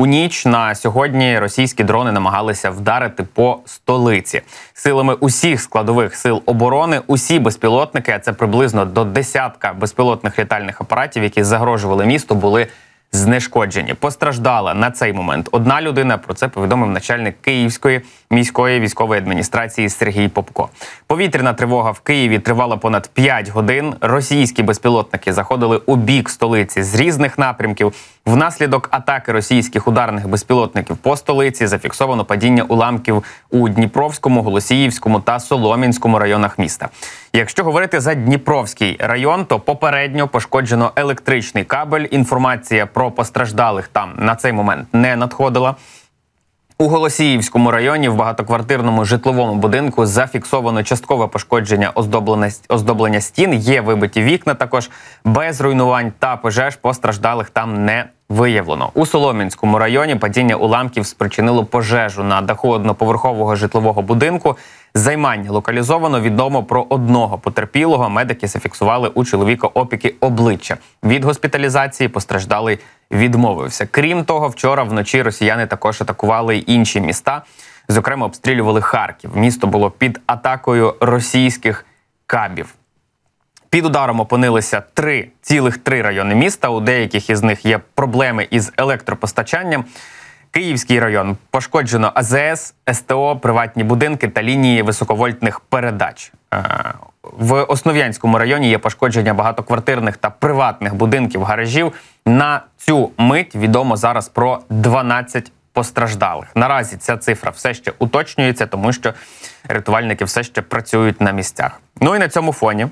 У ніч на сьогодні російські дрони намагалися вдарити по столиці силами усіх складових сил оборони. Усі безпілотники, а це приблизно до десятка безпілотних літальних апаратів, які загрожували місту, були знешкоджені. Постраждала на цей момент одна людина. Про це повідомив начальник Київської міської військової адміністрації Сергій Попко. Повітряна тривога в Києві тривала понад 5 годин. Російські безпілотники заходили у бік столиці з різних напрямків. Внаслідок атаки російських ударних безпілотників по столиці зафіксовано падіння уламків у Дніпровському, Голосіївському та Соломінському районах міста. Якщо говорити за Дніпровський район, то попередньо пошкоджено електричний кабель. Інформація про постраждалих там на цей момент не надходила. У Голосіївському районі в багатоквартирному житловому будинку зафіксовано часткове пошкодження оздоблення стін. Є вибиті вікна також без руйнувань та пожеж постраждалих там не виявлено. У Солом'янському районі падіння уламків спричинило пожежу на даху одноповерхового житлового будинку. Займання локалізовано відомо про одного потерпілого. Медики зафіксували у чоловіка опіки обличчя. Від госпіталізації постраждалий відмовився. Крім того, вчора вночі росіяни також атакували інші міста. Зокрема, обстрілювали Харків. Місто було під атакою російських кабів. Під ударом опинилися три цілих три райони міста. У деяких із них є проблеми із електропостачанням. Київський район пошкоджено АЗС, СТО, приватні будинки та лінії високовольтних передач. Е, в Основ'янському районі є пошкодження багатоквартирних та приватних будинків гаражів. На цю мить відомо зараз про 12 постраждалих. Наразі ця цифра все ще уточнюється, тому що рятувальники все ще працюють на місцях. Ну і на цьому фоні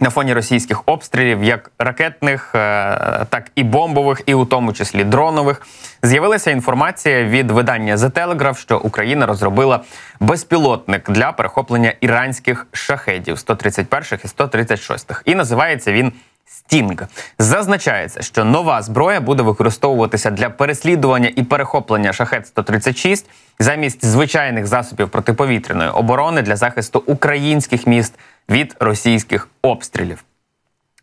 на фоні російських обстрілів, як ракетних, е, так і бомбових, і у тому числі дронових, з'явилася інформація від видання The Telegraph, що Україна розробила безпілотник для перехоплення іранських шахедів 131-х і 136-х. І називається він. Стінг зазначається, що нова зброя буде використовуватися для переслідування і перехоплення шахет 136 замість звичайних засобів протиповітряної оборони для захисту українських міст від російських обстрілів.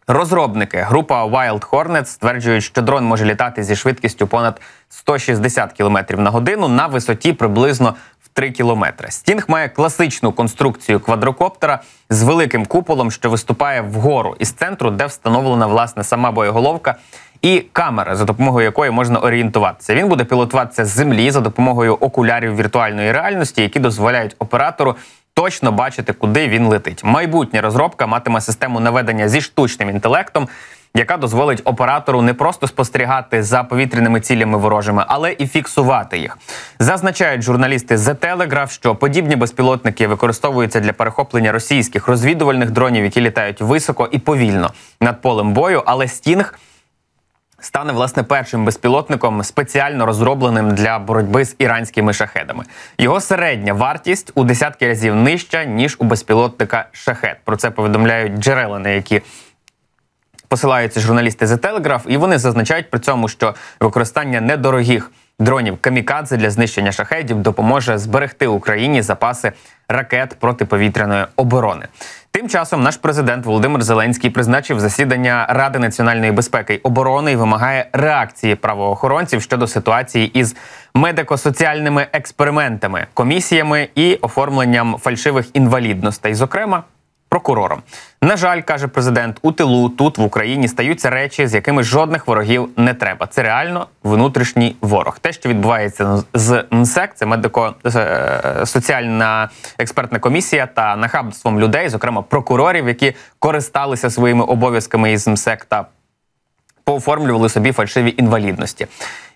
Розробники група Wild Hornet стверджують, що дрон може літати зі швидкістю понад 160 км на годину на висоті приблизно в 3 км. Стінг має класичну конструкцію квадрокоптера з великим куполом, що виступає вгору із центру, де встановлена власне сама боєголовка і камера, за допомогою якої можна орієнтуватися. Він буде пілотуватися з землі за допомогою окулярів віртуальної реальності, які дозволяють оператору точно бачити, куди він летить. Майбутня розробка матиме систему наведення зі штучним інтелектом, яка дозволить оператору не просто спостерігати за повітряними цілями ворожими, але і фіксувати їх. Зазначають журналісти The Telegraph, що подібні безпілотники використовуються для перехоплення російських розвідувальних дронів, які літають високо і повільно над полем бою, але стінг – стане власне першим безпілотником, спеціально розробленим для боротьби з іранськими шахедами. Його середня вартість у десятки разів нижча ніж у безпілотника шахет. Про це повідомляють джерела, на які посилаються журналісти за телеграф, і вони зазначають при цьому, що використання недорогих. Дронів камікадзе для знищення шахедів допоможе зберегти Україні запаси ракет протиповітряної оборони. Тим часом наш президент Володимир Зеленський призначив засідання Ради національної безпеки і оборони і вимагає реакції правоохоронців щодо ситуації із медико-соціальними експериментами, комісіями і оформленням фальшивих інвалідностей, зокрема прокурором. На жаль, каже президент, у тилу тут в Україні стаються речі, з якими жодних ворогів не треба. Це реально внутрішній ворог. Те, що відбувається з МСЕК, це медико е, соціальна експертна комісія та нахабством людей, зокрема прокурорів, які користалися своїми обов'язками із МСЕК та пооформлювали собі фальшиві інвалідності.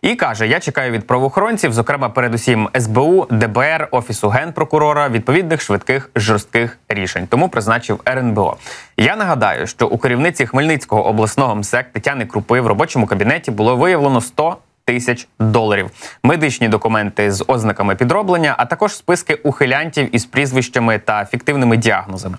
І каже: я чекаю від правоохоронців, зокрема, передусім СБУ, ДБР, офісу генпрокурора, відповідних швидких жорстких рішень. Тому призначив РНБО. Я нагадаю, що у керівниці Хмельницького обласного МСЕК Тетяни Крупи в робочому кабінеті було виявлено 100 Тисяч доларів, медичні документи з ознаками підроблення, а також списки ухилянтів із прізвищами та фіктивними діагнозами.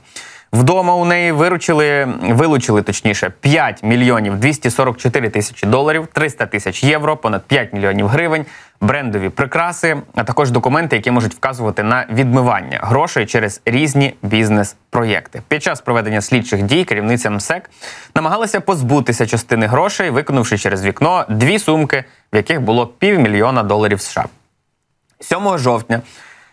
Вдома у неї виручили, вилучили точніше 5 мільйонів 244 тисячі доларів, 300 тисяч євро, понад 5 мільйонів гривень, брендові прикраси, а також документи, які можуть вказувати на відмивання грошей через різні бізнес-проєкти. Під час проведення слідчих дій керівниця МСЕК намагалася позбутися частини грошей, виконавши через вікно дві сумки, в яких було півмільйона доларів США 7 жовтня.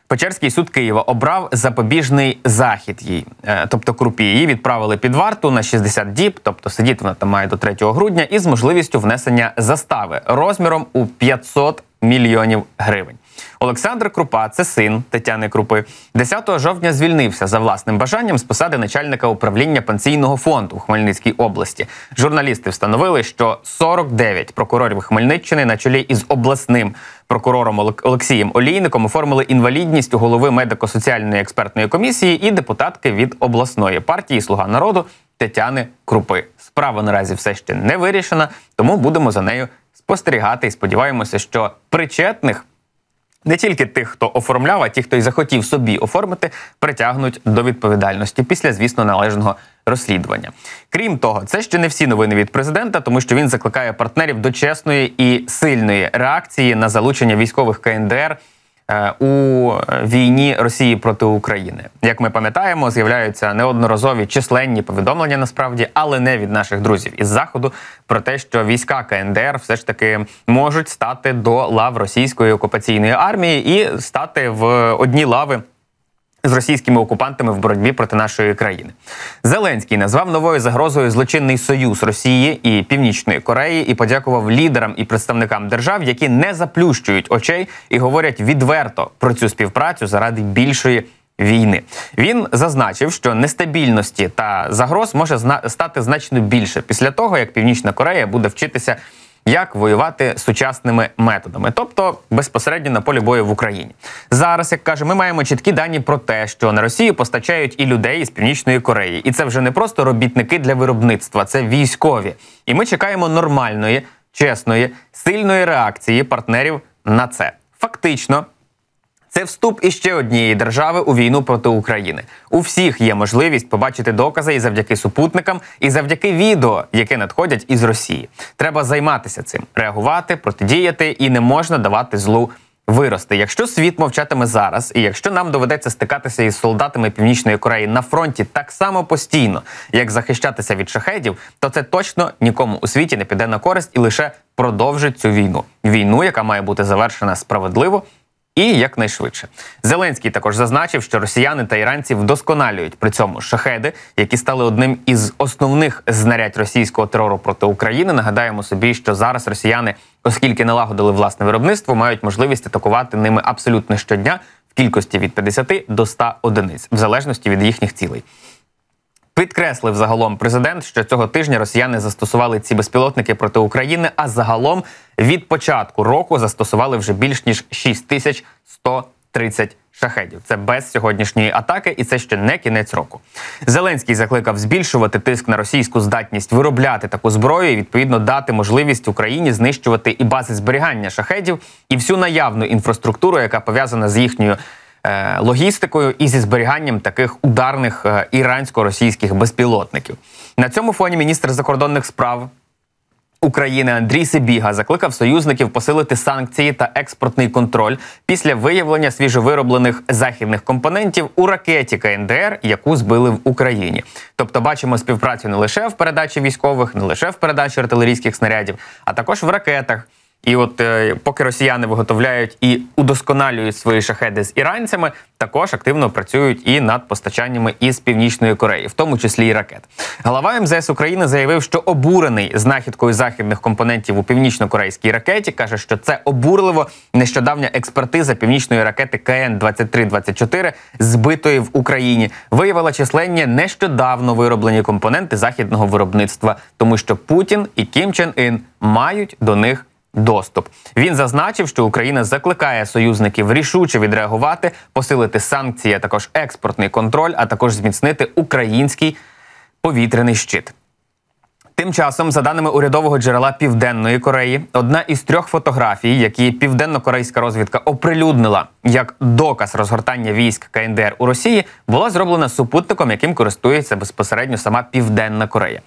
Печерський суд Києва обрав запобіжний захід її, е, тобто крупі. Її відправили під варту на 60 діб, тобто сидіти вона там має до 3 грудня, із можливістю внесення застави розміром у 500 мільйонів гривень. Олександр Крупа, це син Тетяни Крупи, 10 жовтня звільнився за власним бажанням з посади начальника управління пенсійного фонду у Хмельницькій області. Журналісти встановили, що 49 прокурорів Хмельниччини на чолі із обласним прокурором Олексієм Олійником оформили інвалідність у голови медико-соціальної експертної комісії і депутатки від обласної партії Слуга народу Тетяни Крупи. Справа наразі все ще не вирішена, тому будемо за нею спостерігати і сподіваємося, що причетних не тільки тих, хто оформляв, а ті, хто й захотів собі оформити, притягнуть до відповідальності після, звісно, належного розслідування. Крім того, це ще не всі новини від президента, тому що він закликає партнерів до чесної і сильної реакції на залучення військових КНДР. Е, у війні Росії проти України. Як ми пам'ятаємо, з'являються неодноразові численні повідомлення, насправді, але не від наших друзів із заходу про те, що війська КНДР все ж таки можуть стати до лав російської окупаційної армії і стати в одні лави з російськими окупантами в боротьбі проти нашої країни. Зеленський назвав новою загрозою злочинний союз Росії і Північної Кореї і подякував лідерам і представникам держав, які не заплющують очей і говорять відверто про цю співпрацю заради більшої. Війни він зазначив, що нестабільності та загроз може зна стати значно більше після того, як Північна Корея буде вчитися як воювати сучасними методами, тобто безпосередньо на полі бою в Україні. Зараз, як каже, ми маємо чіткі дані про те, що на Росію постачають і людей із північної Кореї, і це вже не просто робітники для виробництва, це військові. І ми чекаємо нормальної, чесної, сильної реакції партнерів на це. Фактично. Це вступ іще однієї держави у війну проти України. У всіх є можливість побачити докази і завдяки супутникам, і завдяки відео, яке надходять із Росії. Треба займатися цим, реагувати, протидіяти і не можна давати злу. Вирости, якщо світ мовчатиме зараз, і якщо нам доведеться стикатися із солдатами північної Кореї на фронті так само постійно, як захищатися від шахедів, то це точно нікому у світі не піде на користь і лише продовжить цю війну війну, яка має бути завершена справедливо і якнайшвидше. Зеленський також зазначив, що росіяни та іранці вдосконалюють при цьому шахеди, які стали одним із основних знарядь російського терору проти України. Нагадаємо собі, що зараз росіяни, оскільки налагодили власне виробництво, мають можливість атакувати ними абсолютно щодня в кількості від 50 до 100 одиниць, в залежності від їхніх цілей. Підкреслив загалом президент, що цього тижня росіяни застосували ці безпілотники проти України. А загалом від початку року застосували вже більш ніж 6130 шахедів. Це без сьогоднішньої атаки, і це ще не кінець року. Зеленський закликав збільшувати тиск на російську здатність виробляти таку зброю і відповідно дати можливість Україні знищувати і бази зберігання шахедів, і всю наявну інфраструктуру, яка пов'язана з їхньою. Е, логістикою і зі зберіганням таких ударних е, ірансько-російських безпілотників. На цьому фоні міністр закордонних справ. України Андрій Сибіга закликав союзників посилити санкції та експортний контроль після виявлення свіжовироблених західних компонентів у ракеті КНДР, яку збили в Україні. Тобто, бачимо співпрацю не лише в передачі військових, не лише в передачі артилерійських снарядів, а також в ракетах. І от е, поки росіяни виготовляють і удосконалюють свої шахеди з іранцями, також активно працюють і над постачаннями із північної Кореї, в тому числі і ракет. Голова МЗС України заявив, що обурений знахідкою західних компонентів у північно-корейській ракеті, каже, що це обурливо нещодавня експертиза північної ракети КН 2324 збитої в Україні, виявила численні нещодавно вироблені компоненти західного виробництва, тому що Путін і Кім Чен Ін мають до них доступ. Він зазначив, що Україна закликає союзників рішуче відреагувати, посилити санкції, а також експортний контроль, а також зміцнити український повітряний щит. Тим часом, за даними урядового джерела Південної Кореї, одна із трьох фотографій, які південно-корейська розвідка оприлюднила як доказ розгортання військ КНДР у Росії, була зроблена супутником, яким користується безпосередньо сама Південна Корея.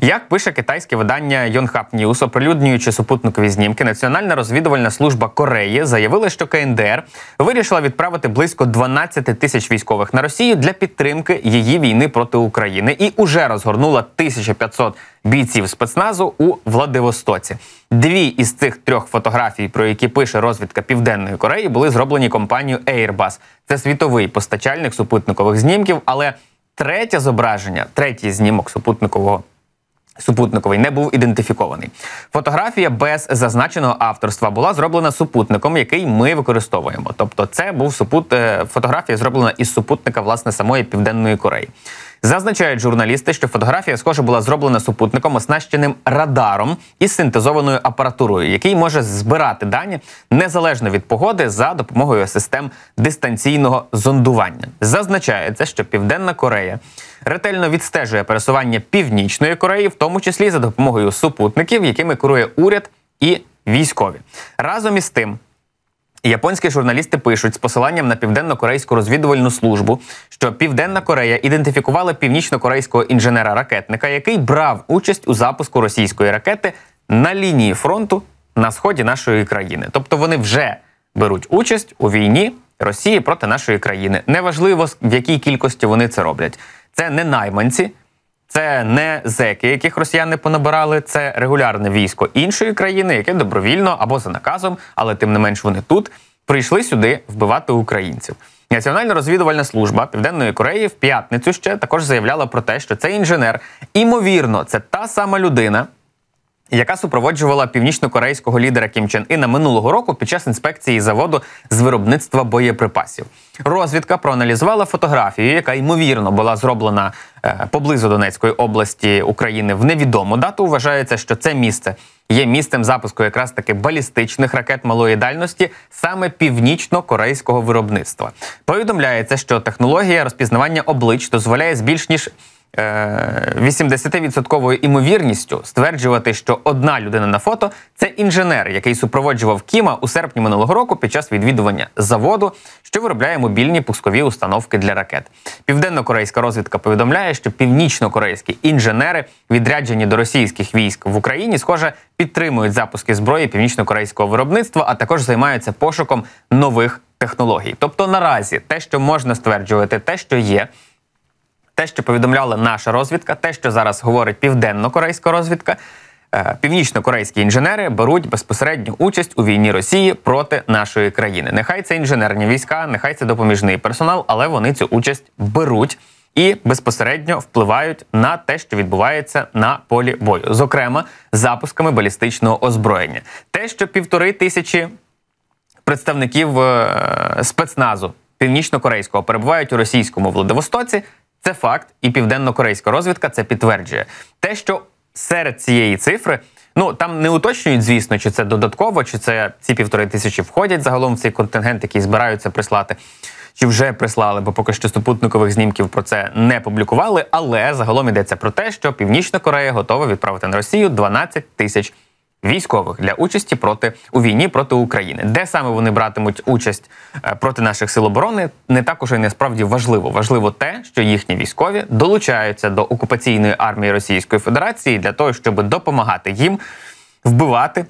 Як пише китайське видання Yonhap News, оприлюднюючи супутникові знімки, Національна розвідувальна служба Кореї заявила, що КНДР вирішила відправити близько 12 тисяч військових на Росію для підтримки її війни проти України і уже розгорнула 1500 бійців спецназу у Владивостоці. Дві із цих трьох фотографій, про які пише розвідка Південної Кореї, були зроблені компанією Airbus. Це світовий постачальник супутникових знімків. Але третє зображення, третій знімок супутникового. Супутниковий не був ідентифікований. Фотографія без зазначеного авторства була зроблена супутником, який ми використовуємо. Тобто, це був супут е, фотографія, зроблена із супутника власне самої південної Кореї. Зазначають журналісти, що фотографія схоже була зроблена супутником, оснащеним радаром і синтезованою апаратурою, який може збирати дані незалежно від погоди за допомогою систем дистанційного зондування. Зазначається, що Південна Корея ретельно відстежує пересування північної Кореї, в тому числі за допомогою супутників, якими керує уряд і військові. Разом із тим Японські журналісти пишуть з посиланням на південно-корейську розвідувальну службу, що Південна Корея ідентифікувала північно-корейського інженера-ракетника, який брав участь у запуску російської ракети на лінії фронту на сході нашої країни. Тобто вони вже беруть участь у війні Росії проти нашої країни. Неважливо в якій кількості вони це роблять. Це не найманці. Це не зеки, яких росіяни понабирали, це регулярне військо іншої країни, яке добровільно або за наказом, але тим не менш вони тут прийшли сюди вбивати українців. Національна розвідувальна служба Південної Кореї в п'ятницю ще також заявляла про те, що цей інженер, імовірно, це та сама людина, яка супроводжувала північно-корейського лідера Кім Чен Іна минулого року під час інспекції заводу з виробництва боєприпасів. Розвідка проаналізувала фотографію, яка ймовірно була зроблена е, поблизу Донецької області України в невідому дату. Вважається, що це місце є місцем запуску якраз таки балістичних ракет малої дальності саме північно-корейського виробництва. Повідомляється, що технологія розпізнавання облич дозволяє з більш ніж 80% е, імовірністю стверджувати, що одна людина на фото це інженер, який супроводжував Кіма у серпні минулого року під час відвідування заводу, що виробляє мобільні пускові установки для ракет. Південно-корейська розвідка повідомляє, що північно-корейські інженери, відряджені до російських військ в Україні, схоже, підтримують запуски зброї північно-корейського виробництва, а також займаються пошуком нових технологій. Тобто наразі те, що можна стверджувати, те, що є те, що повідомляла наша розвідка, те, що зараз говорить південно-корейська розвідка, е, північно-корейські інженери беруть безпосередню участь у війні Росії проти нашої країни. Нехай це інженерні війська, нехай це допоміжний персонал, але вони цю участь беруть. І безпосередньо впливають на те, що відбувається на полі бою, зокрема запусками балістичного озброєння. Те, що півтори тисячі представників е, спецназу північно-корейського перебувають у російському Владивостоці, це факт, і південно-корейська розвідка це підтверджує. Те, що серед цієї цифри, ну там не уточнюють, звісно, чи це додатково, чи це ці півтори тисячі входять загалом в цей контингент, який збираються прислати. Чи вже прислали, бо поки що супутникових знімків про це не публікували. Але загалом йдеться про те, що Північна Корея готова відправити на Росію 12 тисяч військових для участі проти у війні проти України. Де саме вони братимуть участь е, проти наших сил оборони, не також і не справді важливо. Важливо те, що їхні військові долучаються до окупаційної армії Російської Федерації для того, щоб допомагати їм вбивати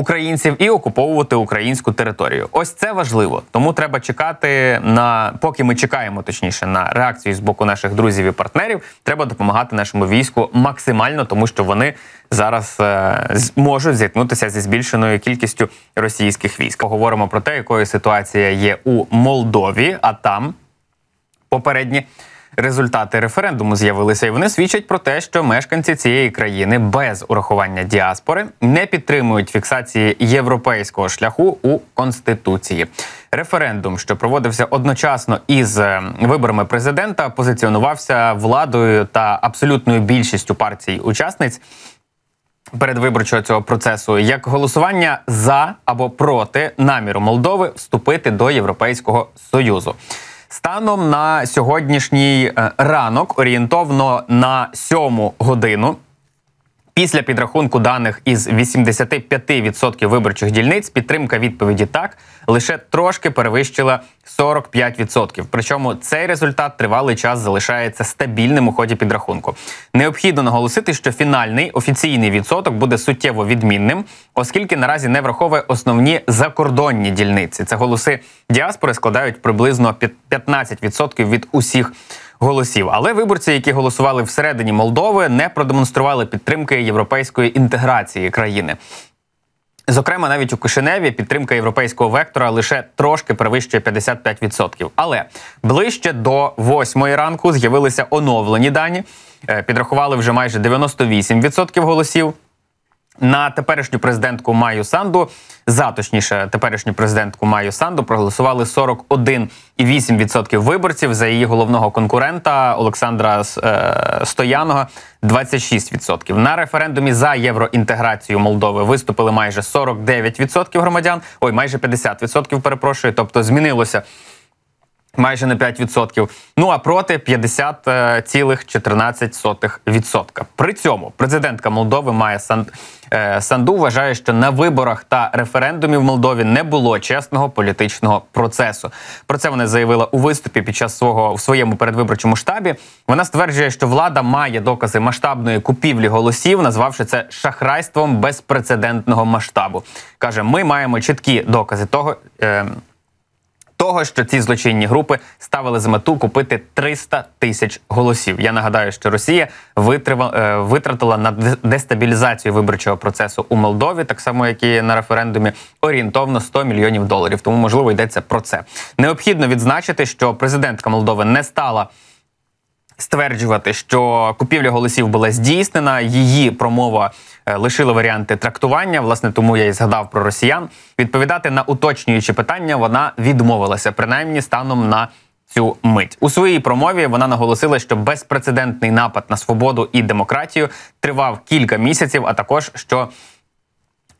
українців і окуповувати українську територію. Ось це важливо. Тому треба чекати на поки ми чекаємо, точніше на реакцію з боку наших друзів і партнерів. Треба допомагати нашому війську максимально, тому що вони зараз е можуть зіткнутися зі збільшеною кількістю російських військ. Поговоримо про те, якою ситуація є у Молдові, а там попередні. Результати референдуму з'явилися, і вони свідчать про те, що мешканці цієї країни без урахування діаспори не підтримують фіксації європейського шляху у конституції. Референдум, що проводився одночасно із е, виборами президента, позиціонувався владою та абсолютною більшістю партій-учасниць. Передвиборчого цього процесу як голосування за або проти наміру Молдови вступити до Європейського союзу. Станом на сьогоднішній е, ранок орієнтовно на сьому годину. Після підрахунку даних із 85% виборчих дільниць підтримка відповіді так лише трошки перевищила 45%. Причому цей результат тривалий час залишається стабільним у ході підрахунку. Необхідно наголосити, що фінальний офіційний відсоток буде суттєво відмінним, оскільки наразі не враховує основні закордонні дільниці. Це голоси діаспори складають приблизно 15% від усіх голосів. Але виборці, які голосували всередині Молдови, не продемонстрували підтримки європейської інтеграції країни. Зокрема, навіть у Кишиневі підтримка європейського вектора лише трошки перевищує 55%. Але ближче до восьмої ранку з'явилися оновлені дані, е, підрахували вже майже 98% голосів. На теперішню президентку Маю Санду за точніше, теперішню президентку Маю Санду проголосували 41,8% виборців за її головного конкурента Олександра е, Стояного 26%. На референдумі за євроінтеграцію Молдови виступили майже 49% громадян. Ой, майже 50%, Перепрошую, тобто змінилося. Майже на 5%. Ну а проти 50,14%. Е, При цьому президентка Молдови має Сан Е, Санду вважає, що на виборах та референдумі в Молдові не було чесного політичного процесу. Про це вона заявила у виступі під час свого в своєму передвиборчому штабі. Вона стверджує, що влада має докази масштабної купівлі голосів, назвавши це шахрайством безпрецедентного масштабу. каже: ми маємо чіткі докази того. Ем, того, що ці злочинні групи ставили за мету купити 300 тисяч голосів. Я нагадаю, що Росія е, витратила на дестабілізацію виборчого процесу у Молдові, так само як і на референдумі, орієнтовно 100 мільйонів доларів. Тому можливо йдеться про це. Необхідно відзначити, що президентка Молдови не стала. Стверджувати, що купівля голосів була здійснена, її промова Е, лишили варіанти трактування. Власне, тому я і згадав про росіян. Відповідати на уточнюючі питання вона відмовилася, принаймні станом на цю мить. У своїй промові вона наголосила, що безпрецедентний напад на свободу і демократію тривав кілька місяців, а також що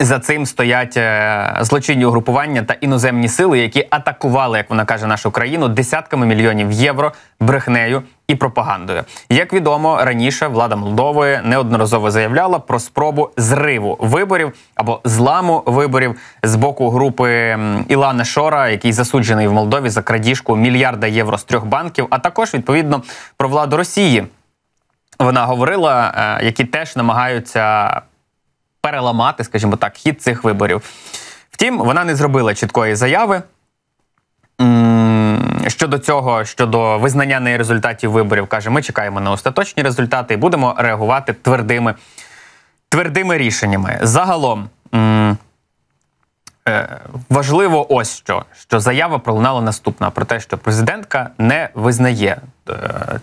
за цим стоять е, злочинні угрупування та іноземні сили, які атакували, як вона каже, нашу країну десятками мільйонів євро брехнею і пропагандою. Як відомо, раніше влада Молдови неодноразово заявляла про спробу зриву виборів або зламу виборів з боку групи Ілана Шора, який засуджений в Молдові за крадіжку мільярда євро з трьох банків, а також відповідно про владу Росії. Вона говорила, е, які теж намагаються переламати, скажімо так, хід цих виборів. Втім, вона не зробила чіткої заяви. Щодо цього, щодо визнання неї результатів виборів, каже, ми чекаємо на остаточні результати і будемо реагувати твердими твердими рішеннями. Загалом е, важливо ось що, що заява пролунала наступна: про те, що президентка не визнає е,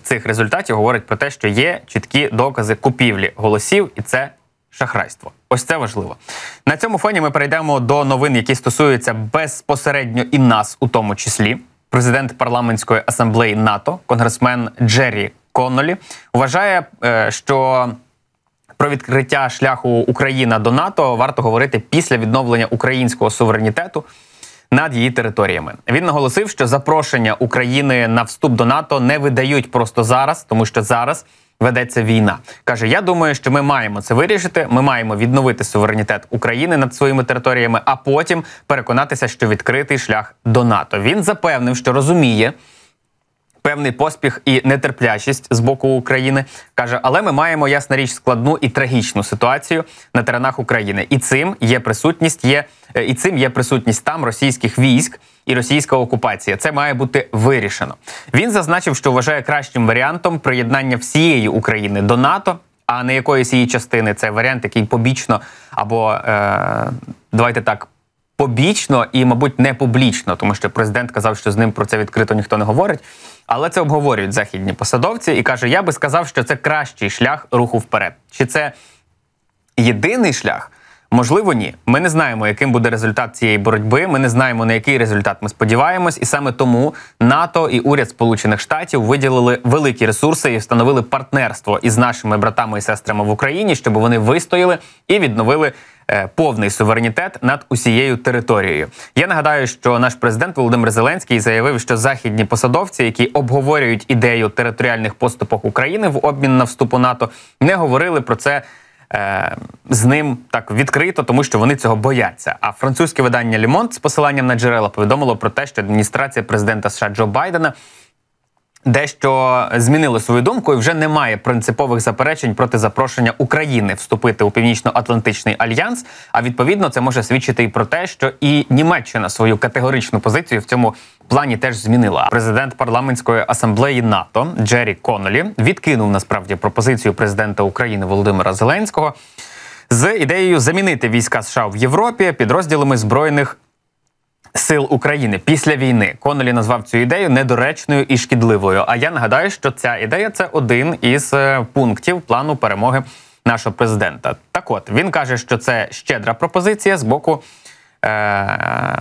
цих результатів, говорить про те, що є чіткі докази купівлі голосів, і це шахрайство. Ось це важливо. На цьому фоні ми перейдемо до новин, які стосуються безпосередньо і нас, у тому числі. Президент парламентської асамблеї НАТО, конгресмен Джері Коннолі, вважає, е, що про відкриття шляху Україна до НАТО варто говорити після відновлення українського суверенітету над її територіями. Він наголосив, що запрошення України на вступ до НАТО не видають просто зараз, тому що зараз ведеться війна. Каже: Я думаю, що ми маємо це вирішити. Ми маємо відновити суверенітет України над своїми територіями, а потім переконатися, що відкритий шлях до НАТО. Він запевнив, що розуміє певний поспіх і нетерплячість з боку України. каже, але ми маємо ясна річ складну і трагічну ситуацію на теренах України, і цим є присутність є е, і цим є присутність там російських військ. І російська окупація це має бути вирішено. Він зазначив, що вважає кращим варіантом приєднання всієї України до НАТО, а не якоїсь її частини. Це варіант, який побічно або е, давайте так побічно і, мабуть, не публічно, тому що президент казав, що з ним про це відкрито ніхто не говорить. Але це обговорюють західні посадовці і каже: я би сказав, що це кращий шлях руху вперед. Чи це єдиний шлях? Можливо, ні. Ми не знаємо, яким буде результат цієї боротьби. Ми не знаємо, на який результат ми сподіваємось, і саме тому НАТО і уряд Сполучених Штатів виділили великі ресурси і встановили партнерство із нашими братами і сестрами в Україні, щоб вони вистояли і відновили. Е, повний суверенітет над усією територією. Я нагадаю, що наш президент Володимир Зеленський заявив, що західні посадовці, які обговорюють ідею територіальних поступок України в обмін на вступ у НАТО, не говорили про це е, з ним так відкрито, тому що вони цього бояться. А французьке видання Лімонт з посиланням на джерела повідомило про те, що адміністрація президента США Джо Байдена дещо змінили свою думку і вже немає принципових заперечень проти запрошення України вступити у північно-атлантичний альянс. А відповідно, це може свідчити і про те, що і Німеччина свою категоричну позицію в цьому плані теж змінила. Президент парламентської асамблеї НАТО Джері Конолі відкинув насправді пропозицію президента України Володимира Зеленського. З ідеєю замінити війська США в Європі підрозділами збройних сил України після війни. Конолі назвав цю ідею недоречною і шкідливою. А я нагадаю, що ця ідея це один із е, пунктів плану перемоги нашого президента. Так, от він каже, що це щедра пропозиція з боку е,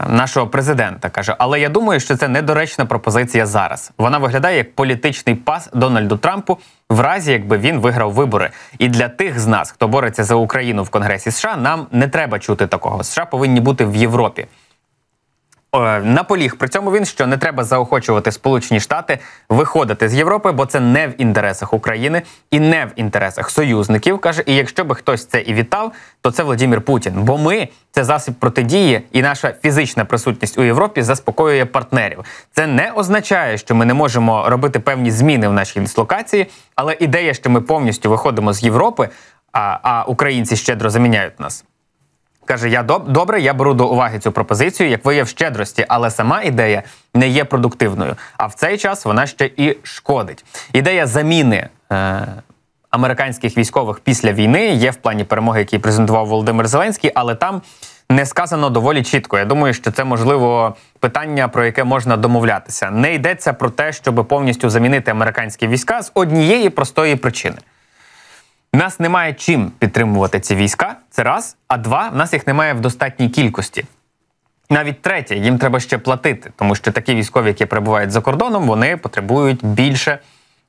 нашого президента. каже, але я думаю, що це недоречна пропозиція зараз. Вона виглядає як політичний пас Дональду Трампу, в разі якби він виграв вибори. І для тих з нас, хто бореться за Україну в Конгресі США, нам не треба чути такого. США повинні бути в Європі. Е, наполіг при цьому він, що не треба заохочувати Сполучені Штати виходити з Європи, бо це не в інтересах України і не в інтересах союзників. каже, і якщо би хтось це і вітав, то це Владимир Путін. Бо ми це засіб протидії, і наша фізична присутність у Європі заспокоює партнерів. Це не означає, що ми не можемо робити певні зміни в нашій дислокації, але ідея, що ми повністю виходимо з Європи, а, а українці щедро заміняють нас. Каже, я доб добре, я беру до уваги цю пропозицію як вияв щедрості, але сама ідея не є продуктивною. А в цей час вона ще і шкодить. Ідея заміни е, американських військових після війни є в плані перемоги, який презентував Володимир Зеленський, але там не сказано доволі чітко. Я думаю, що це можливо питання, про яке можна домовлятися. Не йдеться про те, щоб повністю замінити американські війська з однієї простої причини. Нас немає чим підтримувати ці війська. Це раз, а два в нас їх немає в достатній кількості. Навіть третє, їм треба ще платити, тому що такі військові, які перебувають за кордоном, вони потребують більше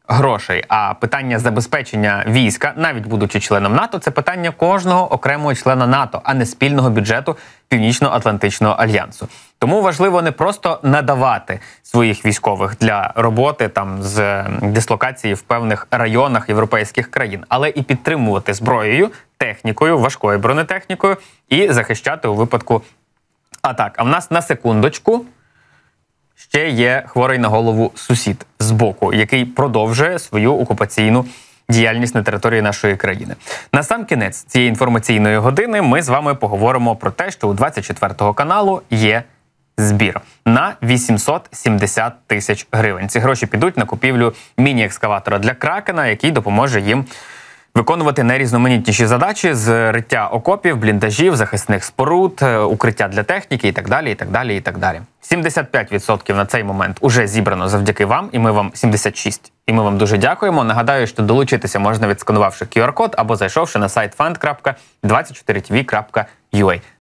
грошей. А питання забезпечення війська, навіть будучи членом НАТО, це питання кожного окремого члена НАТО, а не спільного бюджету Північно-Атлантичного альянсу. Тому важливо не просто надавати своїх військових для роботи там з дислокації в певних районах європейських країн, але і підтримувати зброєю, технікою, важкою бронетехнікою і захищати у випадку атак. А в нас на секундочку. Ще є хворий на голову сусід з боку, який продовжує свою окупаційну діяльність на території нашої країни. На сам кінець цієї інформаційної години ми з вами поговоримо про те, що у 24 каналу є збір на 870 тисяч гривень. Ці гроші підуть на купівлю міні-екскаватора для кракена, який допоможе їм. Виконувати найрізноманітніші задачі з риття окопів, бліндажів, захисних споруд, е, укриття для техніки і так далі. і так далі, і так так далі, далі. 75% на цей момент уже зібрано завдяки вам, і ми вам 76%. І ми вам дуже дякуємо. Нагадаю, що долучитися можна відсканувавши QR-код або зайшовши на сайт fund.24tv.ua.